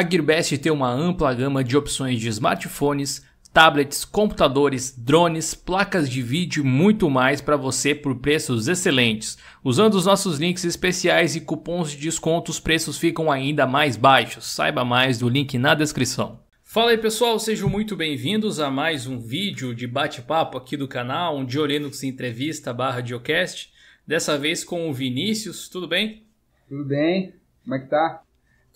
A Gearbest tem uma ampla gama de opções de smartphones, tablets, computadores, drones, placas de vídeo e muito mais para você por preços excelentes. Usando os nossos links especiais e cupons de desconto, os preços ficam ainda mais baixos. Saiba mais do link na descrição. Fala aí pessoal, sejam muito bem-vindos a mais um vídeo de bate-papo aqui do canal, um Dio Entrevista barra Diocast, dessa vez com o Vinícius, tudo bem? Tudo bem, como é que tá?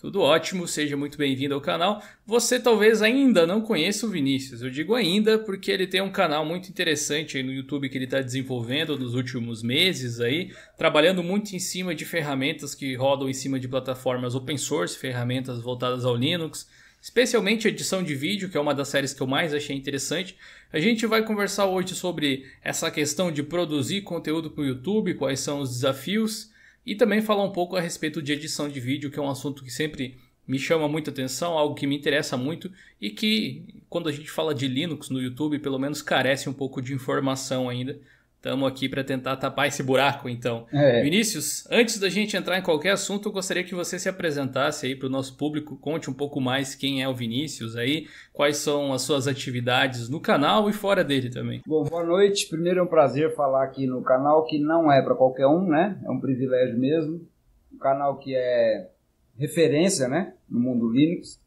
Tudo ótimo, seja muito bem-vindo ao canal. Você talvez ainda não conheça o Vinícius, eu digo ainda porque ele tem um canal muito interessante aí no YouTube que ele está desenvolvendo nos últimos meses aí, trabalhando muito em cima de ferramentas que rodam em cima de plataformas open source, ferramentas voltadas ao Linux, especialmente edição de vídeo, que é uma das séries que eu mais achei interessante. A gente vai conversar hoje sobre essa questão de produzir conteúdo para o YouTube, quais são os desafios e também falar um pouco a respeito de edição de vídeo, que é um assunto que sempre me chama muita atenção, algo que me interessa muito e que, quando a gente fala de Linux no YouTube, pelo menos carece um pouco de informação ainda. Estamos aqui para tentar tapar esse buraco, então. É. Vinícius, antes da gente entrar em qualquer assunto, eu gostaria que você se apresentasse aí para o nosso público, conte um pouco mais quem é o Vinícius aí, quais são as suas atividades no canal e fora dele também. Bom, boa noite. Primeiro é um prazer falar aqui no canal, que não é para qualquer um, né? É um privilégio mesmo. Um canal que é referência, né? No mundo Linux.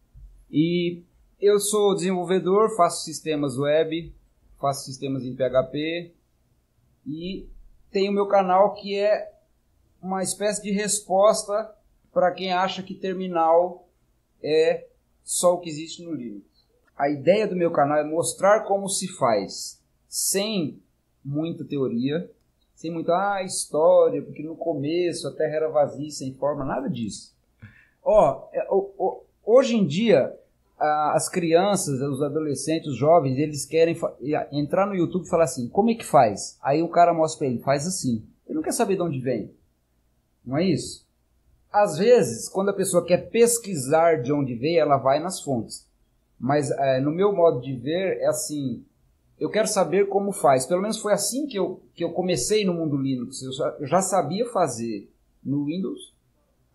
E eu sou desenvolvedor, faço sistemas web, faço sistemas em PHP e tem o meu canal que é uma espécie de resposta para quem acha que terminal é só o que existe no Linux. A ideia do meu canal é mostrar como se faz, sem muita teoria, sem muita ah, história, porque no começo a Terra era vazia, sem forma, nada disso. Ó, oh, hoje em dia as crianças, os adolescentes, os jovens, eles querem entrar no YouTube e falar assim: como é que faz? Aí o cara mostra para ele: faz assim. Ele não quer saber de onde vem. Não é isso? Às vezes, quando a pessoa quer pesquisar de onde veio, ela vai nas fontes. Mas é, no meu modo de ver, é assim: eu quero saber como faz. Pelo menos foi assim que eu, que eu comecei no mundo Linux. eu já sabia fazer no Windows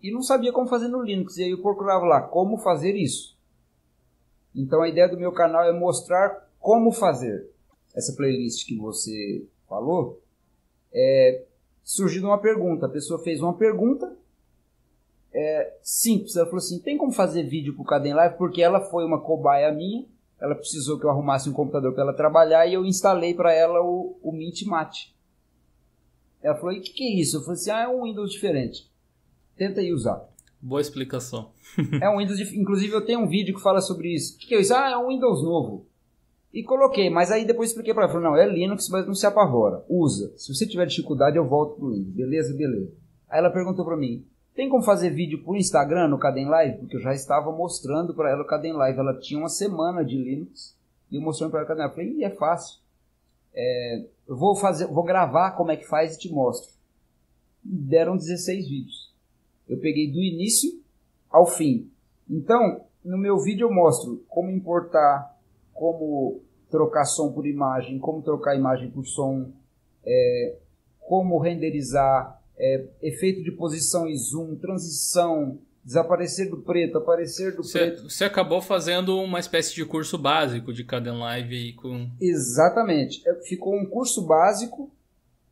e não sabia como fazer no Linux. E aí eu procurava lá como fazer isso. Então a ideia do meu canal é mostrar como fazer. Essa playlist que você falou, é, surgiu uma pergunta. A pessoa fez uma pergunta é, simples. Ela falou assim: tem como fazer vídeo o Caden Live? Porque ela foi uma cobaia minha. Ela precisou que eu arrumasse um computador para ela trabalhar e eu instalei para ela o, o Mint Mate. Ela falou: e o que, que é isso? Eu falei assim: ah, é um Windows diferente. Tenta aí usar. Boa explicação. é um Windows. De... Inclusive, eu tenho um vídeo que fala sobre isso. O que, é isso? Ah, é um Windows novo. E coloquei, mas aí depois expliquei para ela. Falei, não, é Linux, mas não se apavora. Usa. Se você tiver dificuldade, eu volto pro Windows. Beleza, beleza. Aí ela perguntou para mim, tem como fazer vídeo pro Instagram no Caden Live? Porque eu já estava mostrando para ela o Caden Live. Ela tinha uma semana de Linux e eu mostrei para ela o Caden Live. Eu falei, é fácil. É, eu vou, fazer, vou gravar como é que faz e te mostro. Deram 16 vídeos. Eu peguei do início ao fim. Então, no meu vídeo eu mostro como importar, como trocar som por imagem, como trocar imagem por som, é, como renderizar, é, efeito de posição e zoom, transição, desaparecer do preto, aparecer do cê, preto. Você acabou fazendo uma espécie de curso básico de Caden Live aí com. Exatamente. É, ficou um curso básico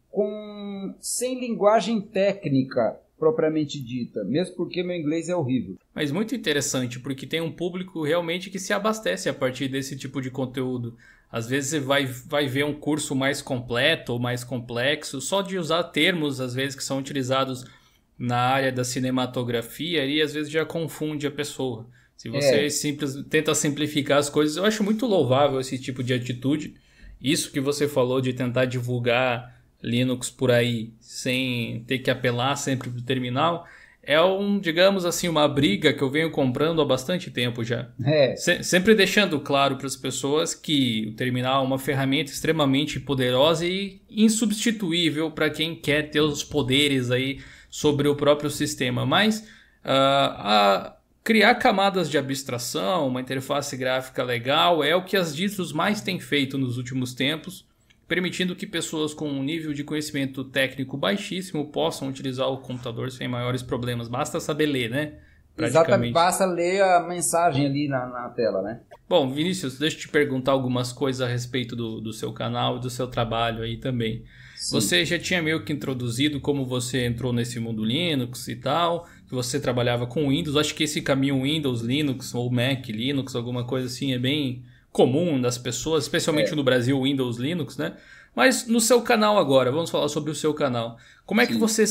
com sem linguagem técnica propriamente dita, mesmo porque meu inglês é horrível. Mas muito interessante, porque tem um público realmente que se abastece a partir desse tipo de conteúdo. Às vezes você vai, vai ver um curso mais completo ou mais complexo, só de usar termos, às vezes, que são utilizados na área da cinematografia, e às vezes já confunde a pessoa. Se é. você é. simples, tenta simplificar as coisas, eu acho muito louvável esse tipo de atitude. Isso que você falou de tentar divulgar Linux por aí sem ter que apelar sempre para o terminal é um, digamos assim, uma briga que eu venho comprando há bastante tempo já. É. Se sempre deixando claro para as pessoas que o terminal é uma ferramenta extremamente poderosa e insubstituível para quem quer ter os poderes aí sobre o próprio sistema. Mas uh, criar camadas de abstração, uma interface gráfica legal, é o que as distros mais têm feito nos últimos tempos permitindo que pessoas com um nível de conhecimento técnico baixíssimo possam utilizar o computador sem maiores problemas. Basta saber ler, né? Exatamente, basta ler a mensagem ali na, na, tela, né? Bom, Vinícius, deixa eu te perguntar algumas coisas a respeito do, do seu canal e do seu trabalho aí também. Sim. Você já tinha meio que introduzido como você entrou nesse mundo Linux e tal, que você trabalhava com Windows. Acho que esse caminho Windows, Linux ou Mac, Linux, alguma coisa assim, é bem comum das pessoas, especialmente é. no Brasil, Windows, Linux, né? Mas no seu canal agora, vamos falar sobre o seu canal. Como é Sim. que você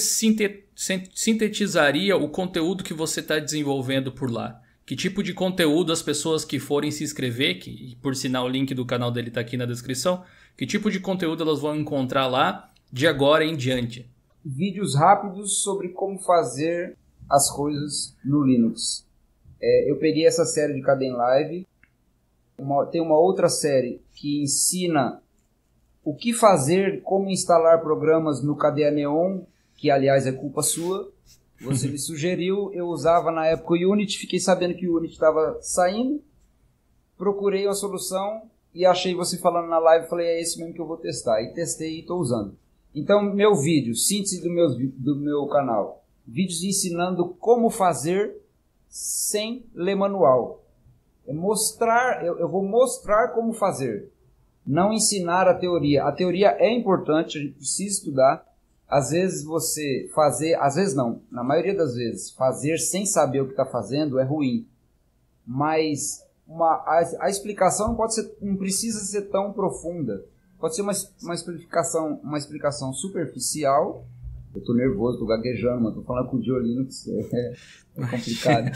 sintetizaria o conteúdo que você está desenvolvendo por lá? Que tipo de conteúdo as pessoas que forem se inscrever, que por sinal o link do canal dele está aqui na descrição, que tipo de conteúdo elas vão encontrar lá de agora em diante? Vídeos rápidos sobre como fazer as coisas no Linux. É, eu peguei essa série de Caden Live uma, tem uma outra série que ensina o que fazer, como instalar programas no Cadeia Neon, que aliás é culpa sua. Você me sugeriu, eu usava na época o Unity, fiquei sabendo que o Unity estava saindo, procurei uma solução e achei você falando na live, falei, é esse mesmo que eu vou testar. E testei e estou usando. Então, meu vídeo, síntese do meu, do meu canal. Vídeos ensinando como fazer sem ler manual. É mostrar, eu, eu vou mostrar como fazer, não ensinar a teoria. A teoria é importante, a gente precisa estudar. Às vezes você fazer, às vezes não, na maioria das vezes, fazer sem saber o que está fazendo é ruim. Mas uma, a, a, explicação pode ser, não precisa ser tão profunda. Pode ser uma, uma, explicação, uma explicação superficial eu tô nervoso, tô gaguejando, mas tô falando com o Diolino que você é, é complicado.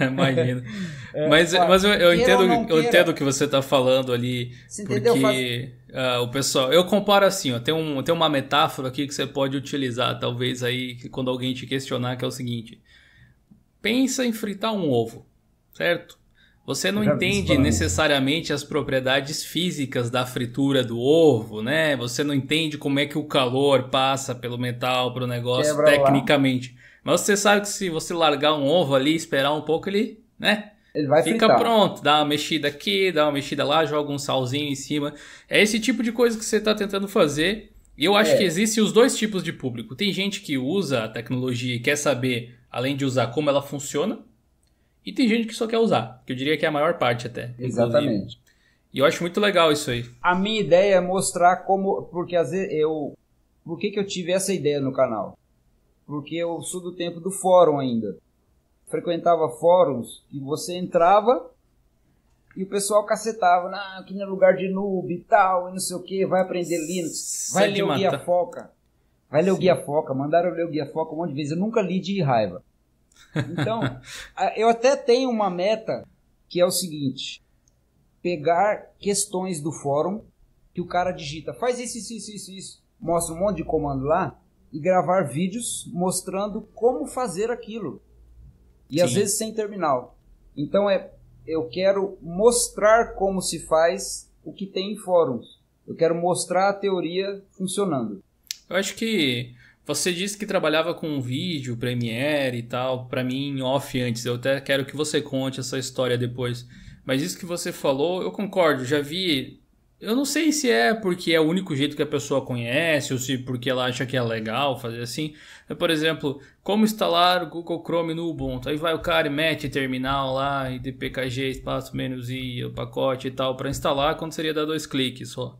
Imagina. É, mas, mas eu, eu entendo, eu entendo o que você tá falando ali, você porque uh, o pessoal... Eu comparo assim, ó, tem, um, tem uma metáfora aqui que você pode utilizar, talvez aí, quando alguém te questionar, que é o seguinte. Pensa em fritar um ovo, certo? Você não entende necessariamente as propriedades físicas da fritura do ovo, né? Você não entende como é que o calor passa pelo metal para o negócio Quebra tecnicamente. Lá. Mas você sabe que se você largar um ovo ali, esperar um pouco, ele, né? Ele vai Fica fritar. pronto, dá uma mexida aqui, dá uma mexida lá, joga um salzinho em cima. É esse tipo de coisa que você está tentando fazer. E eu acho é. que existem os dois tipos de público. Tem gente que usa a tecnologia e quer saber, além de usar, como ela funciona, e tem gente que só quer usar, que eu diria que é a maior parte até. Exatamente. Inclusive. E eu acho muito legal isso aí. A minha ideia é mostrar como, porque às vezes eu, por que que eu tive essa ideia no canal? Porque eu sou do tempo do fórum ainda. Frequentava fóruns e você entrava e o pessoal cacetava, ah, aqui não é lugar de noob e tal, e não sei o que, vai aprender Linux, vai ler o Guia Foca. Vai ler Sim. o Guia Foca, mandaram eu ler o Guia Foca um monte de vezes, eu nunca li de raiva. Então, eu até tenho uma meta que é o seguinte: pegar questões do fórum que o cara digita, faz isso, isso, isso, isso, isso, mostra um monte de comando lá e gravar vídeos mostrando como fazer aquilo. E Sim. às vezes sem terminal. Então é, eu quero mostrar como se faz o que tem em fóruns. Eu quero mostrar a teoria funcionando. Eu acho que você disse que trabalhava com vídeo, Premiere e tal, para mim em off antes. Eu até quero que você conte essa história depois. Mas isso que você falou, eu concordo, já vi. Eu não sei se é porque é o único jeito que a pessoa conhece ou se porque ela acha que é legal fazer assim. Por exemplo, como instalar o Google Chrome no Ubuntu. Aí vai o cara e mete terminal lá, idpkg, espaço menos i, o pacote e tal, para instalar, quando seria dar dois cliques só.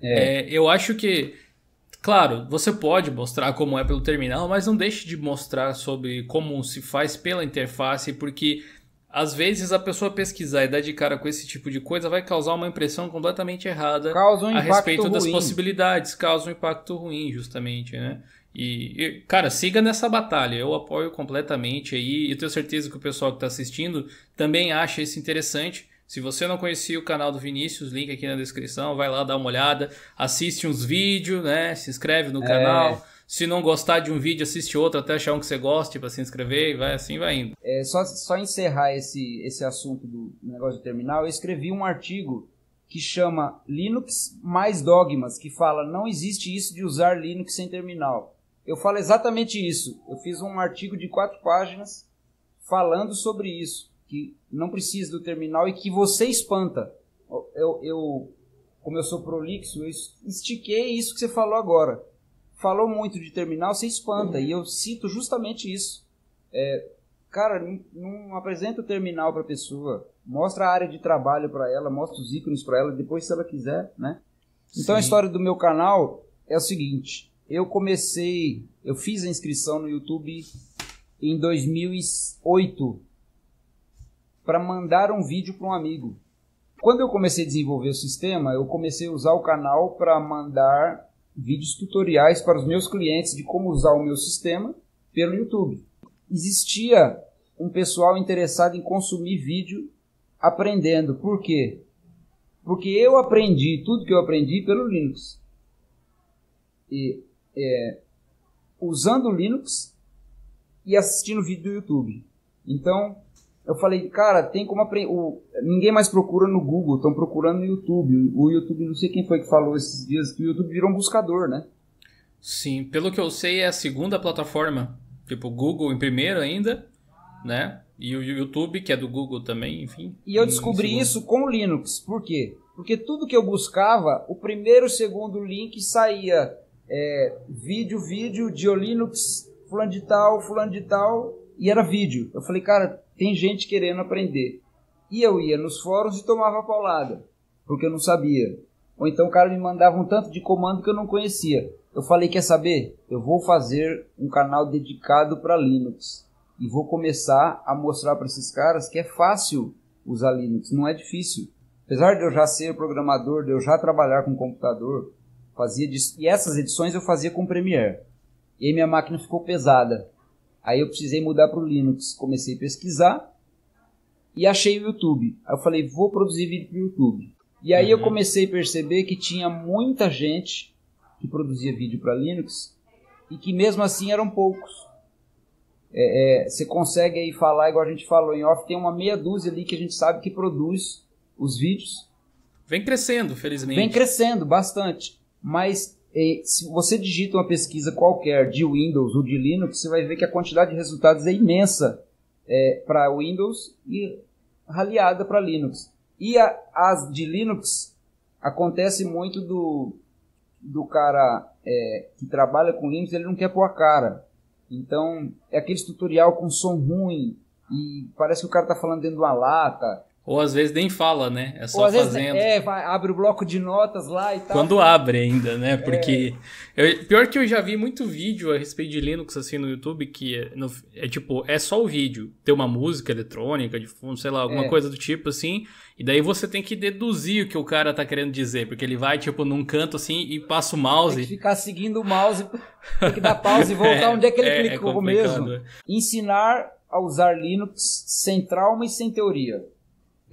É. É, eu acho que Claro, você pode mostrar como é pelo terminal, mas não deixe de mostrar sobre como se faz pela interface, porque às vezes a pessoa pesquisar e dar de cara com esse tipo de coisa vai causar uma impressão completamente errada um a respeito das possibilidades, causa um impacto ruim, justamente, né? E, e, cara, siga nessa batalha. Eu apoio completamente aí. E tenho certeza que o pessoal que está assistindo também acha isso interessante. Se você não conhecia o canal do Vinícius, link aqui na descrição, vai lá dar uma olhada, assiste uns vídeos, né? Se inscreve no é. canal. Se não gostar de um vídeo, assiste outro até achar um que você goste para se inscrever e vai assim vai indo. É, só, só encerrar esse, esse assunto do negócio de terminal, eu escrevi um artigo que chama Linux mais dogmas, que fala não existe isso de usar Linux sem terminal. Eu falo exatamente isso. Eu fiz um artigo de quatro páginas falando sobre isso, que não precisa do terminal e que você espanta. Eu, eu como eu sou prolixo, eu estiquei isso que você falou agora. Falou muito de terminal, você espanta. E eu cito justamente isso. É, cara, não, não apresenta o terminal para a pessoa. Mostra a área de trabalho para ela, mostra os ícones para ela, depois se ela quiser, né? Então a história do meu canal é o seguinte. Eu comecei, eu fiz a inscrição no YouTube em 2008 para mandar um vídeo para um amigo. Quando eu comecei a desenvolver o sistema, eu comecei a usar o canal para mandar vídeos tutoriais para os meus clientes de como usar o meu sistema pelo YouTube. Existia um pessoal interessado em consumir vídeo aprendendo. Por quê? Porque eu aprendi tudo que eu aprendi pelo Linux. E, é, usando o Linux e assistindo vídeo do YouTube. Então, eu falei, cara, tem como aprender. O... Ninguém mais procura no Google, estão procurando no YouTube. O YouTube, não sei quem foi que falou esses dias, que o YouTube virou um buscador, né? Sim, pelo que eu sei, é a segunda plataforma. Tipo, o Google em primeiro ainda, né? E o YouTube, que é do Google também, enfim. E eu descobri isso com o Linux. Por quê? Porque tudo que eu buscava, o primeiro e segundo link saía é, vídeo, vídeo, de Linux, fulano de tal, fulano de tal, e era vídeo. Eu falei, cara, tem gente querendo aprender. E eu ia nos fóruns e tomava paulada, porque eu não sabia. Ou então o cara me mandava um tanto de comando que eu não conhecia. Eu falei, quer saber? Eu vou fazer um canal dedicado para Linux. E vou começar a mostrar para esses caras que é fácil usar Linux, não é difícil. Apesar de eu já ser programador, de eu já trabalhar com computador, fazia e essas edições eu fazia com Premiere. E aí minha máquina ficou pesada. Aí eu precisei mudar para o Linux, comecei a pesquisar e achei o YouTube. Aí eu falei, vou produzir vídeo para o YouTube. E aí uhum. eu comecei a perceber que tinha muita gente que produzia vídeo para Linux e que mesmo assim eram poucos. É, é, você consegue aí falar, igual a gente falou em off, tem uma meia dúzia ali que a gente sabe que produz os vídeos. Vem crescendo, felizmente. Vem crescendo bastante. Mas se você digita uma pesquisa qualquer de Windows ou de Linux, você vai ver que a quantidade de resultados é imensa é, para Windows e raliada para Linux. E a, as de Linux acontece muito do, do cara é, que trabalha com Linux, ele não quer pôr a cara. Então, é aquele tutorial com som ruim e parece que o cara está falando dentro de uma lata. Ou às vezes nem fala, né? É só fazendo. Vezes, é, vai, abre o bloco de notas lá e tal. Quando abre ainda, né? É. Porque. É. Eu, pior que eu já vi muito vídeo a respeito de Linux assim no YouTube, que é, no, é tipo, é só o vídeo. Tem uma música eletrônica de fundo, sei lá, alguma é. coisa do tipo assim. E daí você tem que deduzir o que o cara tá querendo dizer. Porque ele vai, tipo, num canto assim e passa o mouse. Tem que ficar seguindo o mouse, tem que dar pausa e voltar é, onde é que ele é, clicou mesmo. Ensinar a usar Linux sem trauma e sem teoria.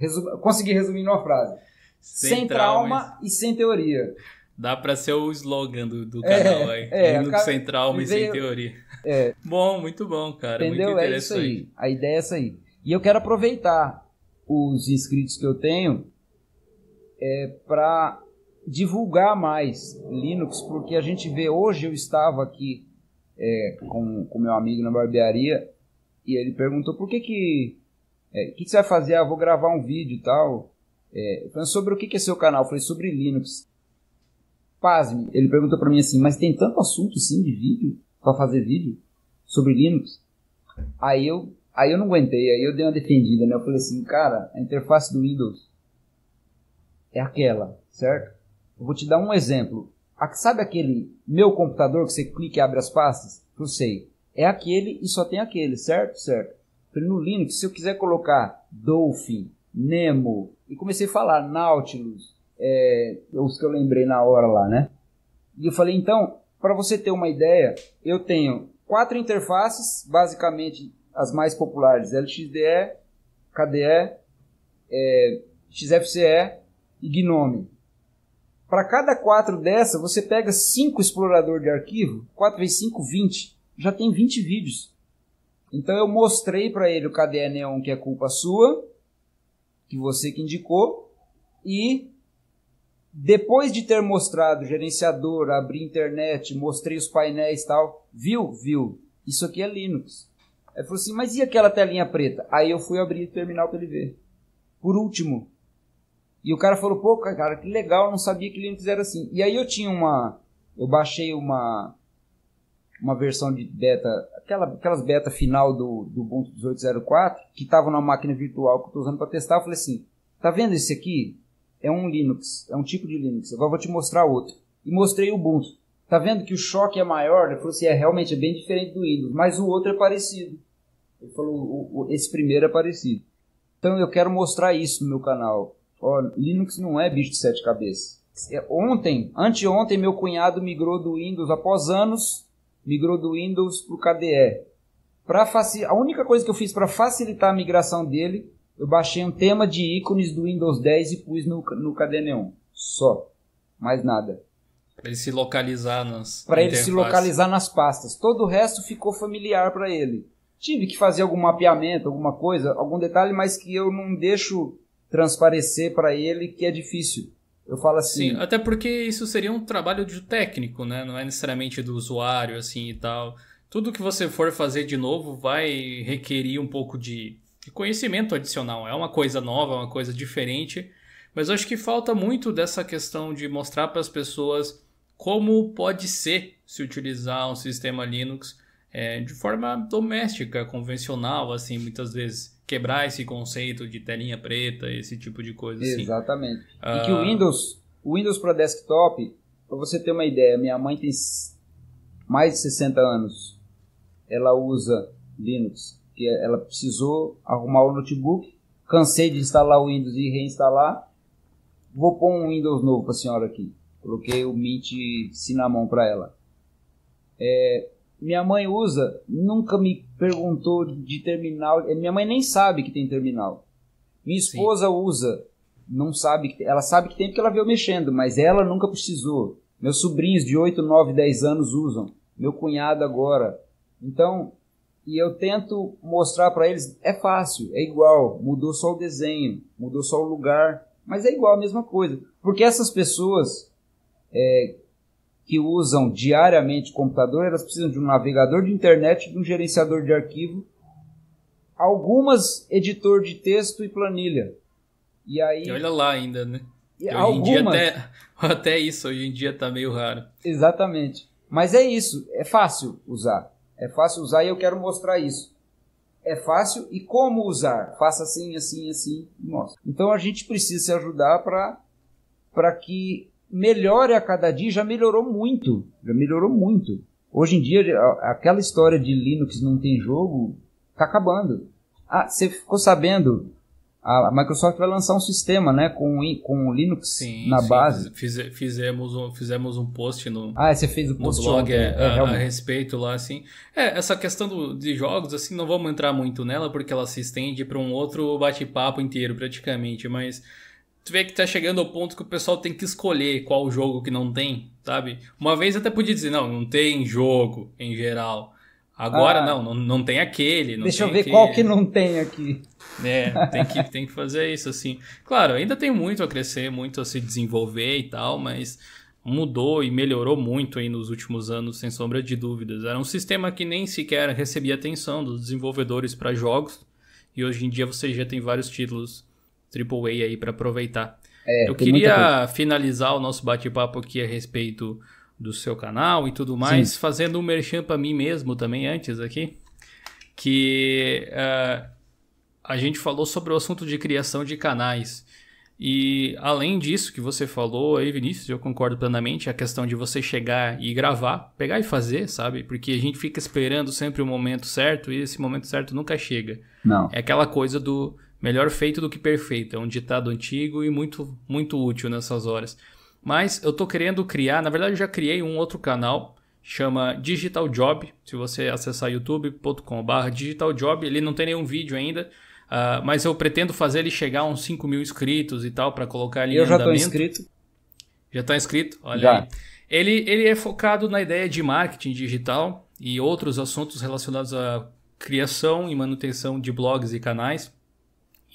Resu... Consegui resumir numa frase. Sem, sem trauma e sem teoria. Dá para ser o slogan do, do é, canal aí. É, Linux cara, sem trauma e sem teoria. É. Bom, muito bom, cara. Entendeu? Muito interessante. É isso aí. A ideia é essa aí. E eu quero aproveitar os inscritos que eu tenho é, para divulgar mais Linux, porque a gente vê hoje eu estava aqui é, com o meu amigo na barbearia e ele perguntou por que que é, o que, você vai fazer? Ah, vou gravar um vídeo e tal. É, falando sobre o que, que é seu canal? Eu falei, sobre Linux. Pasme, ele perguntou para mim assim, mas tem tanto assunto sim de vídeo, para fazer vídeo, sobre Linux? Aí eu, aí eu não aguentei, aí eu dei uma defendida, né? Eu falei assim, cara, a interface do Windows é aquela, certo? Eu vou te dar um exemplo. Sabe aquele meu computador que você clica e abre as pastas? Não sei. É aquele e só tem aquele, certo? Certo. No Linux, se eu quiser colocar Dolphin, Nemo, e comecei a falar Nautilus, é, os que eu lembrei na hora lá, né? E eu falei, então, para você ter uma ideia, eu tenho quatro interfaces, basicamente as mais populares, LXDE, KDE, é, XFCE e GNOME. Para cada quatro dessa, você pega cinco explorador de arquivo, 4 vezes 5, 20. Já tem 20 vídeos. Então eu mostrei para ele o Cadê a Neon que é culpa sua, que você que indicou, e depois de ter mostrado gerenciador, abri internet, mostrei os painéis e tal, viu? Viu. Isso aqui é Linux. Ele falou assim, mas e aquela telinha preta? Aí eu fui abrir o terminal para ele ver. Por último. E o cara falou, pô, cara, que legal, não sabia que Linux era assim. E aí eu tinha uma... Eu baixei uma uma versão de beta, aquela, aquelas beta final do, do Ubuntu 1804, que estava na máquina virtual que eu estou usando para testar, eu falei assim, tá vendo esse aqui? É um Linux, é um tipo de Linux, agora vou te mostrar outro. E mostrei o Ubuntu. Tá vendo que o choque é maior? Ele falou assim, é realmente é bem diferente do Windows, mas o outro é parecido. Ele falou, o, o, esse primeiro é parecido. Então eu quero mostrar isso no meu canal. Ó, Linux não é bicho de sete cabeças. É, ontem, anteontem, meu cunhado migrou do Windows após anos migrou do Windows para o KDE. faci... A única coisa que eu fiz para facilitar a migração dele, eu baixei um tema de ícones do Windows 10 e pus no, no KDE Neon. Só. Mais nada. Para ele se localizar nas. Para ele se localizar nas pastas. Todo o resto ficou familiar para ele. Tive que fazer algum mapeamento, alguma coisa, algum detalhe, mas que eu não deixo transparecer para ele que é difícil. Eu falo assim. Sim, até porque isso seria um trabalho de técnico, né? Não é necessariamente do usuário, assim e tal. Tudo que você for fazer de novo vai requerir um pouco de conhecimento adicional. É uma coisa nova, é uma coisa diferente. Mas eu acho que falta muito dessa questão de mostrar para as pessoas como pode ser se utilizar um sistema Linux é, de forma doméstica, convencional, assim, muitas vezes quebrar esse conceito de telinha preta, esse tipo de coisa Exatamente. assim. Exatamente. E ah. que o Windows, o Windows para desktop, para você ter uma ideia, minha mãe tem mais de 60 anos. Ela usa Linux, que é, ela precisou arrumar o notebook, cansei de instalar o Windows e reinstalar. Vou pôr um Windows novo para a senhora aqui. Coloquei o Mint Cinnamon para ela. É, minha mãe usa, nunca me perguntou de terminal. Eh, minha mãe nem sabe que tem terminal. Minha esposa Sim. usa, não sabe que tem. Ela sabe que tem porque ela viu mexendo, mas ela nunca precisou. Meus sobrinhos de 8, 9, 10 anos usam. Meu cunhado agora. Então, e eu tento mostrar para eles, é fácil, é igual, mudou só o desenho, mudou só o lugar, mas é igual a mesma coisa. Porque essas pessoas é, que usam diariamente computador, elas precisam de um navegador de internet, de um gerenciador de arquivo, algumas editor de texto e planilha. E aí. olha lá ainda, né? E hoje algumas... em dia até, até isso hoje em dia está meio raro. Exatamente. Mas é isso, é fácil usar. É fácil usar e eu quero mostrar isso. É fácil e como usar? Faça assim, assim, assim e mostra. Então a gente precisa se ajudar para que melhora a cada dia, já melhorou muito, já melhorou muito. Hoje em dia, aquela história de Linux não tem jogo, tá acabando. Ah, você ficou sabendo, a Microsoft vai lançar um sistema, né, com, com o Linux sim, na sim, base. Fiz, fizemos, um, fizemos um post no... Ah, você fez o post no blog, é, é, a, a, respeito lá, assim. É, essa questão do, de jogos, assim, não vamos entrar muito nela, porque ela se estende para um outro bate-papo inteiro, praticamente, mas tu vê que tá chegando ao ponto que o pessoal tem que escolher qual jogo que não tem, sabe? Uma vez até podia dizer, não, não tem jogo em geral. Agora ah, não, não, não tem aquele. Não deixa tem eu ver aquele. qual que não tem aqui. É, tem que, tem que fazer isso, assim. Claro, ainda tem muito a crescer, muito a se desenvolver e tal, mas mudou e melhorou muito aí nos últimos anos, sem sombra de dúvidas. Era um sistema que nem sequer recebia atenção dos desenvolvedores para jogos, e hoje em dia você já tem vários títulos AAA aí para aproveitar. É, eu queria finalizar o nosso bate-papo aqui a respeito do seu canal e tudo mais, Sim. fazendo um merchan para mim mesmo também antes aqui, que uh, a gente falou sobre o assunto de criação de canais. E além disso que você falou aí, Vinícius, eu concordo plenamente, a questão de você chegar e gravar, pegar e fazer, sabe? Porque a gente fica esperando sempre o momento certo e esse momento certo nunca chega. Não. É aquela coisa do Melhor feito do que perfeito, é um ditado antigo e muito, muito útil nessas horas. Mas eu estou querendo criar, na verdade eu já criei um outro canal, chama Digital Job. Se você acessar youtube.com.br Digital Job, ele não tem nenhum vídeo ainda, uh, mas eu pretendo fazer ele chegar a uns 5 mil inscritos e tal, para colocar ele eu em já estou tô inscrito. Já está inscrito? Olha já. aí. Ele, ele é focado na ideia de marketing digital e outros assuntos relacionados à criação e manutenção de blogs e canais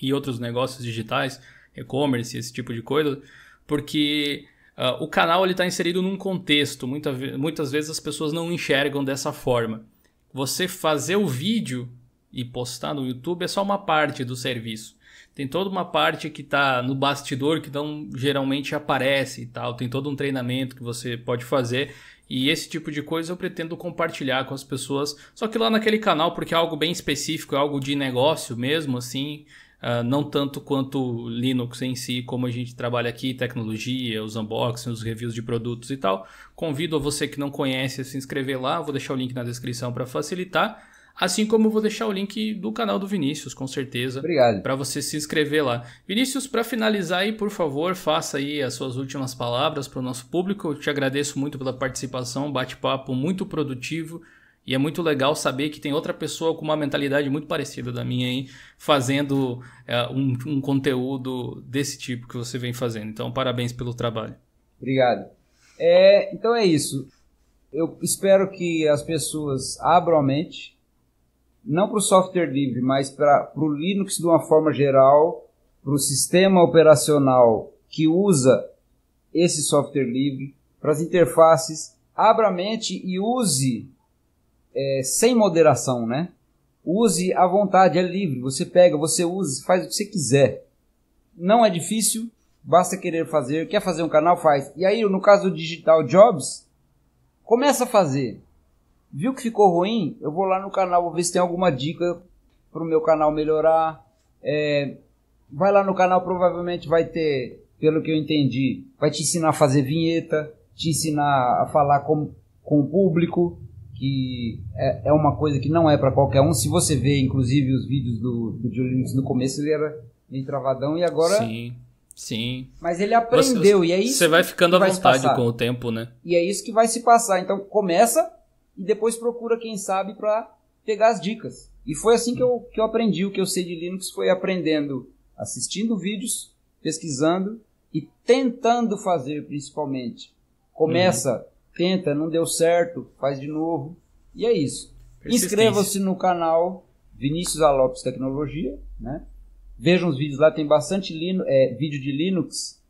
e outros negócios digitais, e-commerce, esse tipo de coisa, porque uh, o canal está inserido num contexto, muita, muitas vezes as pessoas não enxergam dessa forma. Você fazer o vídeo e postar no YouTube é só uma parte do serviço. Tem toda uma parte que está no bastidor que não geralmente aparece e tal. Tem todo um treinamento que você pode fazer. E esse tipo de coisa eu pretendo compartilhar com as pessoas. Só que lá naquele canal, porque é algo bem específico, é algo de negócio mesmo, assim. Uh, não tanto quanto Linux em si, como a gente trabalha aqui, tecnologia, os unboxings, os reviews de produtos e tal. Convido a você que não conhece a se inscrever lá, vou deixar o link na descrição para facilitar. Assim como vou deixar o link do canal do Vinícius, com certeza. Obrigado. Para você se inscrever lá. Vinícius, para finalizar aí, por favor, faça aí as suas últimas palavras para o nosso público. Eu te agradeço muito pela participação, bate-papo muito produtivo e é muito legal saber que tem outra pessoa com uma mentalidade muito parecida da minha aí, fazendo é, um, um, conteúdo desse tipo que você vem fazendo. Então, parabéns pelo trabalho. Obrigado. É, então é isso. Eu espero que as pessoas abram a mente, não para o software livre, mas para o Linux de uma forma geral, para o sistema operacional que usa esse software livre, para as interfaces. Abra a mente e use é, sem moderação, né? Use à vontade, é livre. Você pega, você usa, faz o que você quiser. Não é difícil, basta querer fazer. Quer fazer um canal, faz. E aí, no caso do Digital Jobs, começa a fazer. Viu que ficou ruim? Eu vou lá no canal, vou ver se tem alguma dica para o meu canal melhorar. É, vai lá no canal, provavelmente vai ter, pelo que eu entendi, vai te ensinar a fazer vinheta, te ensinar a falar com, com o público, que é, é uma coisa que não é para qualquer um. Se você vê, inclusive, os vídeos do, do Linux no começo, ele era meio travadão e agora. Sim, sim. Mas ele aprendeu você, e é isso. Você vai ficando à vontade com o tempo, né? E é isso que vai se passar. Então começa e depois procura quem sabe para pegar as dicas. E foi assim que eu, que eu aprendi o que eu sei de Linux, foi aprendendo, assistindo vídeos, pesquisando e tentando fazer principalmente. Começa uhum tenta, não deu certo, faz de novo. E é isso. Inscreva-se no canal Vinícius Alopes Tecnologia, né? Vejam os vídeos lá, tem bastante Lino, é, vídeo de Linux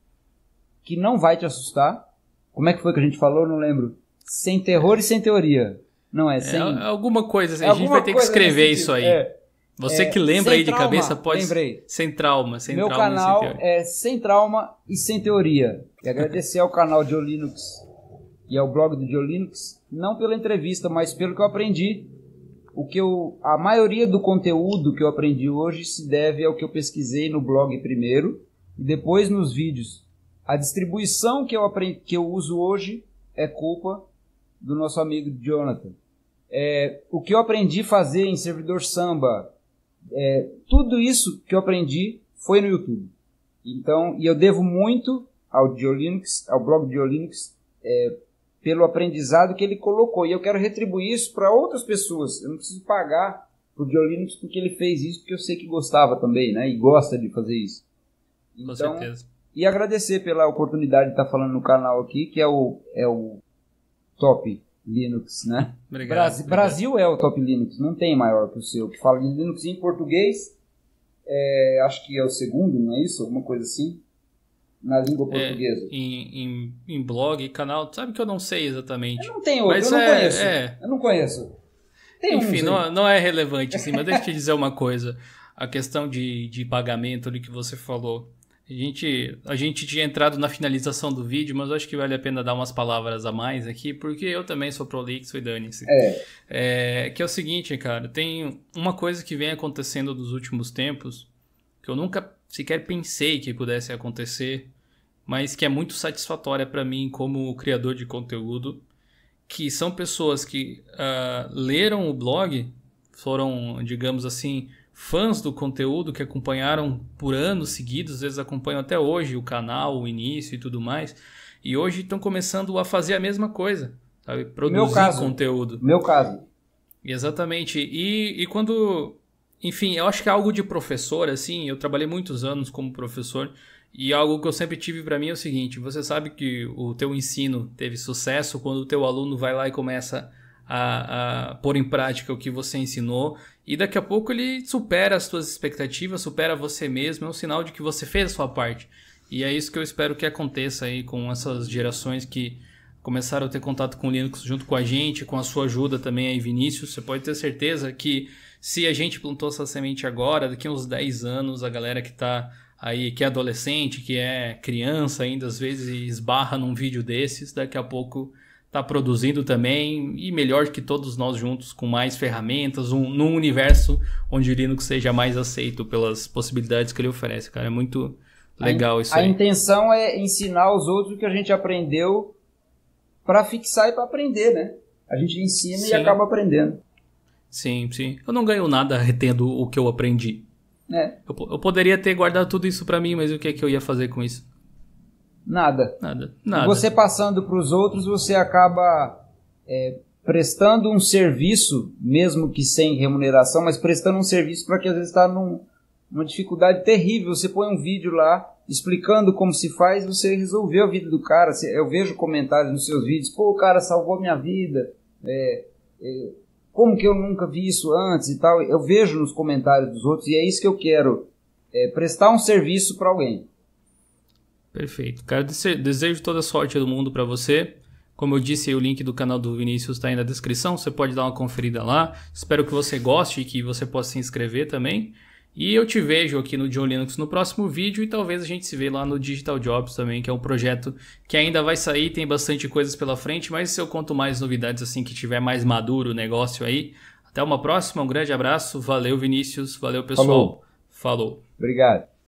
que não vai te assustar. Como é que foi que a gente falou? Não lembro. Sem terror e sem teoria. Não é, é sem... É alguma coisa, assim. é a gente vai ter que escrever isso aí. É, Você é, que lembra aí de trauma, cabeça pode... Lembrei. Sem trauma, sem Meu trauma canal é sem trauma e sem teoria. E agradecer ao canal de Linux e ao é blog do Geolinux, Linux, não pela entrevista, mas pelo que eu aprendi. O que eu, a maioria do conteúdo que eu aprendi hoje se deve ao que eu pesquisei no blog primeiro e depois nos vídeos. A distribuição que eu, aprendi, que eu uso hoje é culpa do nosso amigo Jonathan. É, o que eu aprendi a fazer em servidor samba, é, tudo isso que eu aprendi foi no YouTube. Então, e eu devo muito ao Geolinux, ao blog Geolinux, é, pelo aprendizado que ele colocou. E eu quero retribuir isso para outras pessoas. Eu não preciso pagar pro Linux porque ele fez isso, porque eu sei que gostava também, né? E gosta de fazer isso. Então, Com certeza. E agradecer pela oportunidade de estar falando no canal aqui, que é o, é o top Linux, né? Obrigado, Brasil, obrigado. Brasil é o top Linux, não tem maior que o seu. Que fala de Linux em português, é, acho que é o segundo, não é isso? Alguma coisa assim na língua é, portuguesa. É, em, em, em, blog, canal, sabe que eu não sei exatamente. Eu não tenho mas eu, é, não conheço, é... eu não conheço. Tem Enfim, não, não, é relevante, assim, mas deixa eu te dizer uma coisa. A questão de, de pagamento ali que você falou. A gente, a gente tinha entrado na finalização do vídeo, mas eu acho que vale a pena dar umas palavras a mais aqui, porque eu também sou prolixo e dane-se. É. é. Que é o seguinte, cara, tem uma coisa que vem acontecendo nos últimos tempos, que eu nunca sequer pensei que pudesse acontecer, mas que é muito satisfatória para mim como criador de conteúdo, que são pessoas que uh, leram o blog, foram, digamos assim, fãs do conteúdo que acompanharam por anos seguidos, às vezes acompanham até hoje o canal, o início e tudo mais, e hoje estão começando a fazer a mesma coisa, sabe? Produzir meu caso, conteúdo. Meu caso. Exatamente. E, e quando enfim, eu acho que é algo de professor, assim, eu trabalhei muitos anos como professor e algo que eu sempre tive para mim é o seguinte, você sabe que o teu ensino teve sucesso quando o teu aluno vai lá e começa a, a pôr em prática o que você ensinou e daqui a pouco ele supera as suas expectativas, supera você mesmo, é um sinal de que você fez a sua parte. E é isso que eu espero que aconteça aí com essas gerações que começaram a ter contato com o Linux junto com a gente, com a sua ajuda também aí, Vinícius. Você pode ter certeza que se a gente plantou essa semente agora, daqui a uns 10 anos, a galera que está aí, que é adolescente, que é criança ainda, às vezes esbarra num vídeo desses, daqui a pouco está produzindo também, e melhor que todos nós juntos, com mais ferramentas, um, num universo onde o Linux seja mais aceito pelas possibilidades que ele oferece, cara. É muito legal a isso. A aí. intenção é ensinar aos outros o que a gente aprendeu para fixar e para aprender, né? A gente ensina Sim. e acaba aprendendo. Sim, sim. Eu não ganho nada retendo o que eu aprendi. É. Eu, eu poderia ter guardado tudo isso para mim, mas o que é que eu ia fazer com isso? Nada. Nada. nada. Você passando para os outros, você acaba é, prestando um serviço, mesmo que sem remuneração, mas prestando um serviço para quem às vezes está num, dificuldade terrível. Você põe um vídeo lá explicando como se faz, você resolveu a vida do cara. Eu vejo comentários nos seus vídeos, pô, o cara salvou minha vida. É, é, como que eu nunca vi isso antes e tal. Eu vejo nos comentários dos outros e é isso que eu quero, é, prestar um serviço para alguém. Perfeito. Cara, desejo toda a sorte do mundo para você. Como eu disse, o link do canal do Vinícius está aí na descrição, você pode dar uma conferida lá. Espero que você goste e que você possa se inscrever também. E eu te vejo aqui no John Linux no próximo vídeo e talvez a gente se vê lá no Digital Jobs também, que é um projeto que ainda vai sair, tem bastante coisas pela frente, mas eu conto mais novidades assim que tiver mais maduro o negócio aí. Até uma próxima, um grande abraço, valeu Vinícius, valeu pessoal. Falou. Falou. Obrigado.